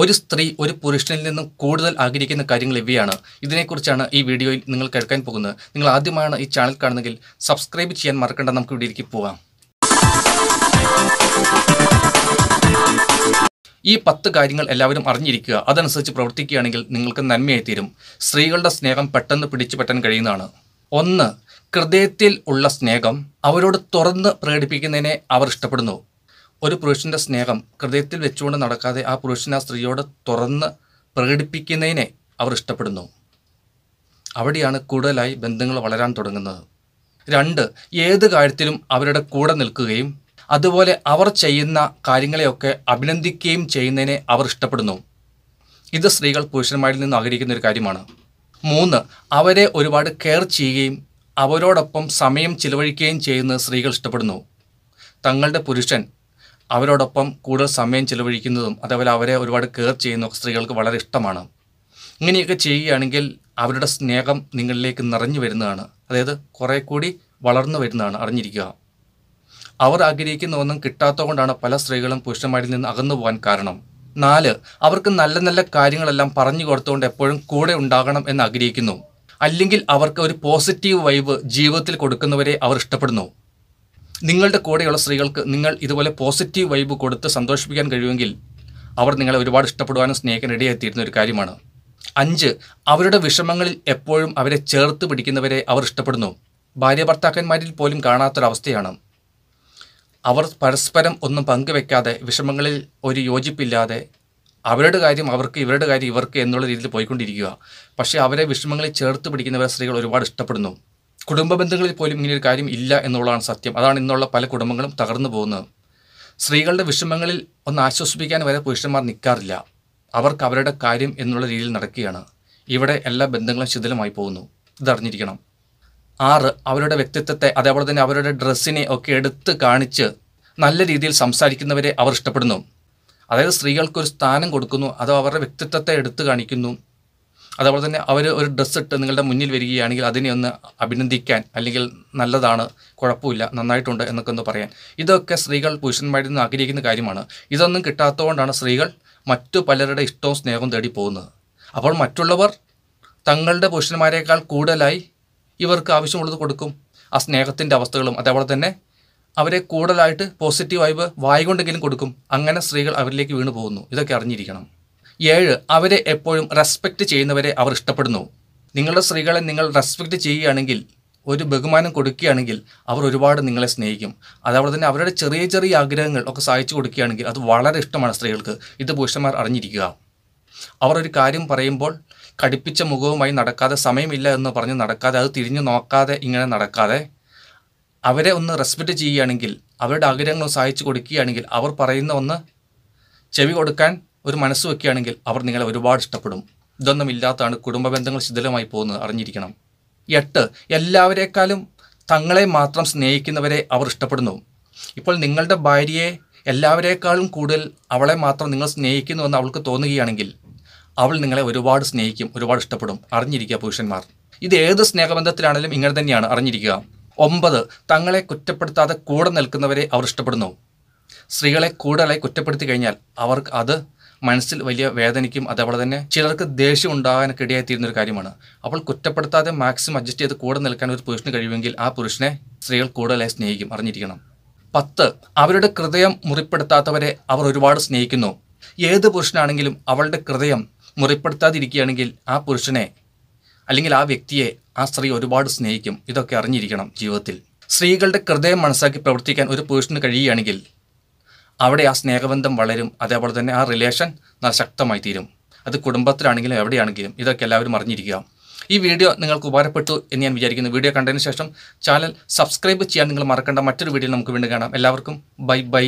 ഒരു സ്ത്രീ ഒരു പുരുഷനിൽ നിന്നും കൂടുതൽ ആഗ്രഹിക്കുന്ന കാര്യങ്ങൾ ഇവയാണ് ഇതിനെക്കുറിച്ചാണ് ഈ വീഡിയോയിൽ നിങ്ങൾ കേൾക്കാൻ പോകുന്നത് നിങ്ങൾ ആദ്യമാണ് ഈ ചാനൽ കാണുന്നെങ്കിൽ സബ്സ്ക്രൈബ് ചെയ്യാൻ മറക്കണ്ട നമുക്ക് വീഡിയോയിലേക്ക് പോവാം ഈ പത്ത് കാര്യങ്ങൾ എല്ലാവരും അറിഞ്ഞിരിക്കുക അതനുസരിച്ച് പ്രവർത്തിക്കുകയാണെങ്കിൽ നിങ്ങൾക്ക് നന്മയായി തീരും സ്ത്രീകളുടെ സ്നേഹം പെട്ടെന്ന് പിടിച്ചു പറ്റാൻ കഴിയുന്നതാണ് ഒന്ന് ഹൃദയത്തിൽ ഉള്ള സ്നേഹം അവരോട് തുറന്ന് പ്രകടിപ്പിക്കുന്നതിനെ അവർ ഇഷ്ടപ്പെടുന്നു ഒരു പുരുഷൻ്റെ സ്നേഹം ഹൃദയത്തിൽ വെച്ചുകൊണ്ട് നടക്കാതെ ആ പുരുഷൻ ആ സ്ത്രീയോട് തുറന്ന് പ്രകടിപ്പിക്കുന്നതിനെ അവർ ഇഷ്ടപ്പെടുന്നു അവിടെയാണ് കൂടുതലായി ബന്ധങ്ങൾ വളരാൻ തുടങ്ങുന്നത് രണ്ട് ഏത് കാര്യത്തിലും അവരുടെ കൂടെ നിൽക്കുകയും അതുപോലെ അവർ ചെയ്യുന്ന കാര്യങ്ങളെയൊക്കെ അഭിനന്ദിക്കുകയും ചെയ്യുന്നതിനെ അവർ ഇഷ്ടപ്പെടുന്നു ഇത് സ്ത്രീകൾ പുരുഷന്മാരിൽ നിന്ന് ആഗ്രഹിക്കുന്ന ഒരു കാര്യമാണ് മൂന്ന് അവരെ ഒരുപാട് കെയർ ചെയ്യുകയും അവരോടൊപ്പം സമയം ചിലവഴിക്കുകയും ചെയ്യുന്നത് സ്ത്രീകൾ ഇഷ്ടപ്പെടുന്നു തങ്ങളുടെ പുരുഷൻ അവരോടൊപ്പം കൂടുതൽ സമയം ചിലവഴിക്കുന്നതും അതേപോലെ അവരെ ഒരുപാട് കെയർ ചെയ്യുന്ന സ്ത്രീകൾക്ക് വളരെ ഇഷ്ടമാണ് ഇങ്ങനെയൊക്കെ ചെയ്യുകയാണെങ്കിൽ അവരുടെ സ്നേഹം നിങ്ങളിലേക്ക് നിറഞ്ഞു വരുന്നതാണ് അതായത് കുറേ കൂടി വളർന്നു വരുന്നതാണ് അറിഞ്ഞിരിക്കുക അവർ ആഗ്രഹിക്കുന്ന ഒന്നും കിട്ടാത്തതുകൊണ്ടാണ് പല സ്ത്രീകളും പുരുഷന്മാരിൽ നിന്ന് അകന്നു പോകാൻ കാരണം നാല് അവർക്ക് നല്ല നല്ല കാര്യങ്ങളെല്ലാം പറഞ്ഞു കൊടുത്തുകൊണ്ട് എപ്പോഴും കൂടെ ഉണ്ടാകണം എന്ന് ആഗ്രഹിക്കുന്നു അല്ലെങ്കിൽ അവർക്ക് ഒരു പോസിറ്റീവ് വൈബ് ജീവിതത്തിൽ കൊടുക്കുന്നവരെ അവർ ഇഷ്ടപ്പെടുന്നു നിങ്ങളുടെ കൂടെയുള്ള സ്ത്രീകൾക്ക് നിങ്ങൾ ഇതുപോലെ പോസിറ്റീവ് വൈബ് കൊടുത്ത് സന്തോഷിപ്പിക്കാൻ കഴിയുമെങ്കിൽ അവർ നിങ്ങളെ ഒരുപാട് ഇഷ്ടപ്പെടുവാനും സ്നേഹിക്കാൻ റെഡിയായിത്തീരുന്ന ഒരു കാര്യമാണ് അഞ്ച് അവരുടെ വിഷമങ്ങളിൽ എപ്പോഴും അവരെ ചേർത്ത് പിടിക്കുന്നവരെ അവർ ഇഷ്ടപ്പെടുന്നു ഭാര്യ ഭർത്താക്കന്മാരിൽ പോലും കാണാത്തൊരവസ്ഥയാണ് അവർ പരസ്പരം ഒന്നും പങ്കുവെക്കാതെ വിഷമങ്ങളിൽ ഒരു യോജിപ്പില്ലാതെ അവരുടെ കാര്യം അവർക്ക് ഇവരുടെ കാര്യം ഇവർക്ക് എന്നുള്ള രീതിയിൽ പോയിക്കൊണ്ടിരിക്കുക പക്ഷേ അവരെ വിഷമങ്ങളിൽ ചേർത്ത് പിടിക്കുന്നവരെ സ്ത്രീകൾ ഒരുപാട് ഇഷ്ടപ്പെടുന്നു കുടുംബ ബന്ധങ്ങളിൽ പോലും ഇങ്ങനെ ഒരു കാര്യം ഇല്ല എന്നുള്ളതാണ് സത്യം അതാണ് ഇന്നുള്ള പല കുടുംബങ്ങളും തകർന്നു പോകുന്നത് സ്ത്രീകളുടെ വിഷമങ്ങളിൽ ഒന്ന് ആശ്വസിപ്പിക്കാൻ വരെ പുരുഷന്മാർ നിൽക്കാറില്ല അവർക്ക് അവരുടെ കാര്യം എന്നുള്ള രീതിയിൽ നടക്കുകയാണ് ഇവിടെ എല്ലാ ബന്ധങ്ങളും ശിഥിലമായി പോകുന്നു ഇതറിഞ്ഞിരിക്കണം ആറ് അവരുടെ വ്യക്തിത്വത്തെ അതേപോലെ തന്നെ അവരുടെ ഡ്രസ്സിനെ ഒക്കെ എടുത്ത് കാണിച്ച് നല്ല രീതിയിൽ സംസാരിക്കുന്നവരെ അവർ ഇഷ്ടപ്പെടുന്നു അതായത് സ്ത്രീകൾക്കൊരു സ്ഥാനം കൊടുക്കുന്നു അതോ അവരുടെ വ്യക്തിത്വത്തെ എടുത്തു കാണിക്കുന്നു അതേപോലെ തന്നെ അവർ ഒരു ഡ്രസ്സ് ഇട്ട് നിങ്ങളുടെ മുന്നിൽ വരികയാണെങ്കിൽ അതിനെ ഒന്ന് അഭിനന്ദിക്കാൻ അല്ലെങ്കിൽ നല്ലതാണ് കുഴപ്പമില്ല നന്നായിട്ടുണ്ട് എന്നൊക്കെ ഒന്ന് പറയാൻ ഇതൊക്കെ സ്ത്രീകൾ പുരുഷന്മാരിൽ നിന്ന് ആഗ്രഹിക്കുന്ന കാര്യമാണ് ഇതൊന്നും കിട്ടാത്തതുകൊണ്ടാണ് സ്ത്രീകൾ മറ്റു പലരുടെ ഇഷ്ടവും സ്നേഹവും തേടി പോകുന്നത് അപ്പോൾ മറ്റുള്ളവർ തങ്ങളുടെ പുരുഷന്മാരെക്കാൾ കൂടുതലായി ഇവർക്ക് ആവശ്യമുള്ളത് കൊടുക്കും ആ സ്നേഹത്തിൻ്റെ അവസ്ഥകളും അതേപോലെ തന്നെ അവരെ കൂടുതലായിട്ട് പോസിറ്റീവ് വൈബ് വായികൊണ്ടെങ്കിലും കൊടുക്കും അങ്ങനെ സ്ത്രീകൾ അവരിലേക്ക് വീണു പോകുന്നു ഇതൊക്കെ അറിഞ്ഞിരിക്കണം ഏഴ് അവരെ എപ്പോഴും റെസ്പെക്റ്റ് ചെയ്യുന്നവരെ അവർ ഇഷ്ടപ്പെടുന്നു നിങ്ങളുടെ സ്ത്രീകളെ നിങ്ങൾ റെസ്പെക്റ്റ് ചെയ്യുകയാണെങ്കിൽ ഒരു ബഹുമാനം കൊടുക്കുകയാണെങ്കിൽ അവർ ഒരുപാട് നിങ്ങളെ സ്നേഹിക്കും അതവിടെ തന്നെ അവരുടെ ചെറിയ ചെറിയ ആഗ്രഹങ്ങൾ ഒക്കെ സഹായിച്ചു കൊടുക്കുകയാണെങ്കിൽ അത് വളരെ ഇഷ്ടമാണ് സ്ത്രീകൾക്ക് ഇത് പുരുഷന്മാർ അറിഞ്ഞിരിക്കുക അവർ ഒരു കാര്യം പറയുമ്പോൾ കടുപ്പിച്ച മുഖവുമായി നടക്കാതെ സമയമില്ല എന്ന് പറഞ്ഞ് നടക്കാതെ അത് തിരിഞ്ഞു നോക്കാതെ ഇങ്ങനെ നടക്കാതെ അവരെ ഒന്ന് റെസ്പെക്റ്റ് ചെയ്യുകയാണെങ്കിൽ അവരുടെ ആഗ്രഹങ്ങൾ സഹായിച്ചു കൊടുക്കുകയാണെങ്കിൽ അവർ പറയുന്ന ഒന്ന് ചെവി കൊടുക്കാൻ ഒരു മനസ്സ് വെക്കുകയാണെങ്കിൽ അവർ നിങ്ങളെ ഒരുപാട് ഇഷ്ടപ്പെടും ഇതൊന്നും ഇല്ലാത്തതാണ് കുടുംബ ബന്ധങ്ങൾ ശിഥിലമായി പോകുന്നത് അറിഞ്ഞിരിക്കണം എട്ട് എല്ലാവരെക്കാളും തങ്ങളെ മാത്രം സ്നേഹിക്കുന്നവരെ അവർ ഇഷ്ടപ്പെടുന്നു ഇപ്പോൾ നിങ്ങളുടെ ഭാര്യയെ എല്ലാവരെക്കാളും കൂടുതൽ അവളെ മാത്രം നിങ്ങൾ സ്നേഹിക്കുന്നുവെന്ന് അവൾക്ക് തോന്നുകയാണെങ്കിൽ അവൾ നിങ്ങളെ ഒരുപാട് സ്നേഹിക്കും ഒരുപാട് ഇഷ്ടപ്പെടും അറിഞ്ഞിരിക്കുക പുരുഷന്മാർ ഇത് ഏത് സ്നേഹബന്ധത്തിലാണെങ്കിലും ഇങ്ങനെ തന്നെയാണ് അറിഞ്ഞിരിക്കുക ഒമ്പത് തങ്ങളെ കുറ്റപ്പെടുത്താതെ കൂടെ നിൽക്കുന്നവരെ അവർ ഇഷ്ടപ്പെടുന്നു സ്ത്രീകളെ കൂടുതലായി കുറ്റപ്പെടുത്തി കഴിഞ്ഞാൽ അവർക്ക് അത് മനസ്സിൽ വലിയ വേദനയ്ക്കും അതേപോലെ തന്നെ ചിലർക്ക് ദേഷ്യം ഉണ്ടാകാനൊക്കെ ഇടയായിത്തീരുന്ന ഒരു കാര്യമാണ് അപ്പോൾ കുറ്റപ്പെടുത്താതെ മാക്സിമം അഡ്ജസ്റ്റ് ചെയ്ത് കൂടെ നിൽക്കാൻ ഒരു പുരുഷന് കഴിയുമെങ്കിൽ ആ പുരുഷനെ സ്ത്രീകൾ കൂടുതലായി സ്നേഹിക്കും അറിഞ്ഞിരിക്കണം പത്ത് അവരുടെ ഹൃദയം മുറിപ്പെടുത്താത്തവരെ അവർ ഒരുപാട് സ്നേഹിക്കുന്നു ഏത് പുരുഷനാണെങ്കിലും അവളുടെ ഹൃദയം മുറിപ്പെടുത്താതിരിക്കുകയാണെങ്കിൽ ആ പുരുഷനെ അല്ലെങ്കിൽ ആ വ്യക്തിയെ ആ സ്ത്രീ ഒരുപാട് സ്നേഹിക്കും ഇതൊക്കെ അറിഞ്ഞിരിക്കണം ജീവിതത്തിൽ സ്ത്രീകളുടെ ഹൃദയം മനസ്സാക്കി പ്രവർത്തിക്കാൻ ഒരു പുരുഷന് കഴിയുകയാണെങ്കിൽ അവിടെ ആ സ്നേഹബന്ധം വളരും അതേപോലെ തന്നെ ആ റിലേഷൻ ശക്തമായി തീരും അത് കുടുംബത്തിലാണെങ്കിലും എവിടെയാണെങ്കിലും ഇതൊക്കെ എല്ലാവരും അറിഞ്ഞിരിക്കുക ഈ വീഡിയോ നിങ്ങൾക്ക് ഉപകാരപ്പെട്ടു എന്ന് ഞാൻ വിചാരിക്കുന്നു വീഡിയോ കണ്ടതിന് ശേഷം ചാനൽ സബ്സ്ക്രൈബ് ചെയ്യാൻ നിങ്ങൾ മറക്കേണ്ട മറ്റൊരു വീഡിയോ നമുക്ക് വീണ്ടും കാണാം എല്ലാവർക്കും ബൈ ബൈ